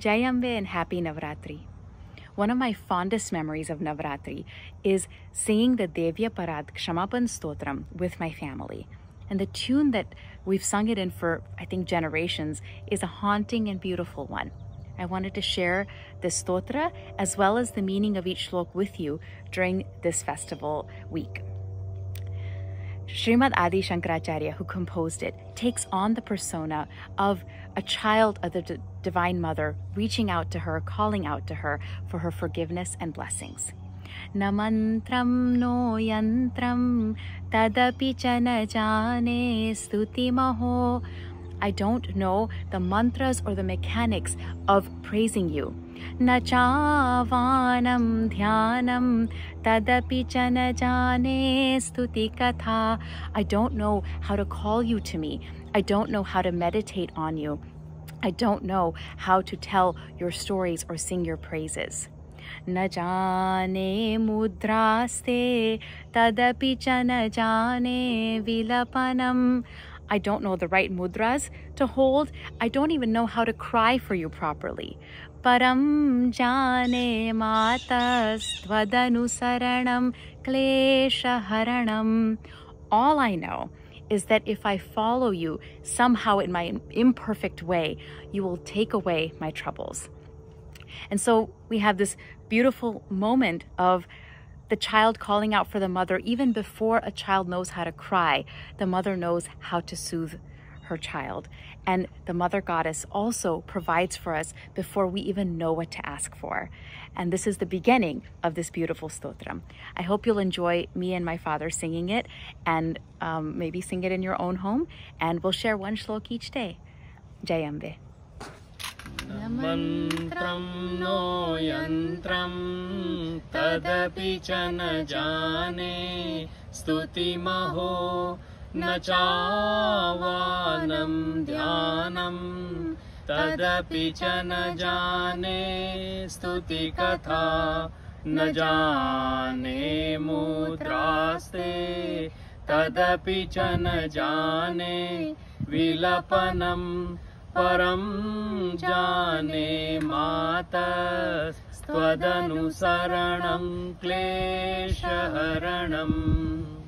Jayambe and Happy Navratri. One of my fondest memories of Navratri is singing the Devya Parad Kshamapan Stotram with my family. And the tune that we've sung it in for, I think, generations is a haunting and beautiful one. I wanted to share this stotra as well as the meaning of each shlok with you during this festival week. Srimad Adi Shankaracharya, who composed it, takes on the persona of a child of the D Divine Mother, reaching out to her, calling out to her for her forgiveness and blessings. Namam मन्त्रं नो यन्त्रं तदपि stuti maho. I don't know the mantras or the mechanics of praising you. नचावानं ध्यानं तदपि च न जाने स्तुतिकथा I don't know how to call you to me. I don't know how to meditate on you. I don't know how to tell your stories or sing your praises. न mudraste मुद्रास्ते तदपि च I don't know the right mudras to hold. I don't even know how to cry for you properly. Param jane matas tvadanusaranam Haranam. All I know is that if I follow you somehow in my imperfect way, you will take away my troubles. And so we have this beautiful moment of the child calling out for the mother, even before a child knows how to cry, the mother knows how to soothe her child. And the mother goddess also provides for us before we even know what to ask for. And this is the beginning of this beautiful stotram. I hope you'll enjoy me and my father singing it and um, maybe sing it in your own home. And we'll share one shlok each day. Jayambe. मन्त्रं नो यन्त्रं तदपि च न जाने स्तुतिमहो न चावानं ध्यानम् तदपि च न जाने स्तुतिकथा न जाने मुद्रास्ते तदपि च न जाने विलपनम् परं जाने मात त्वदनुसरणं क्लेशहरणम्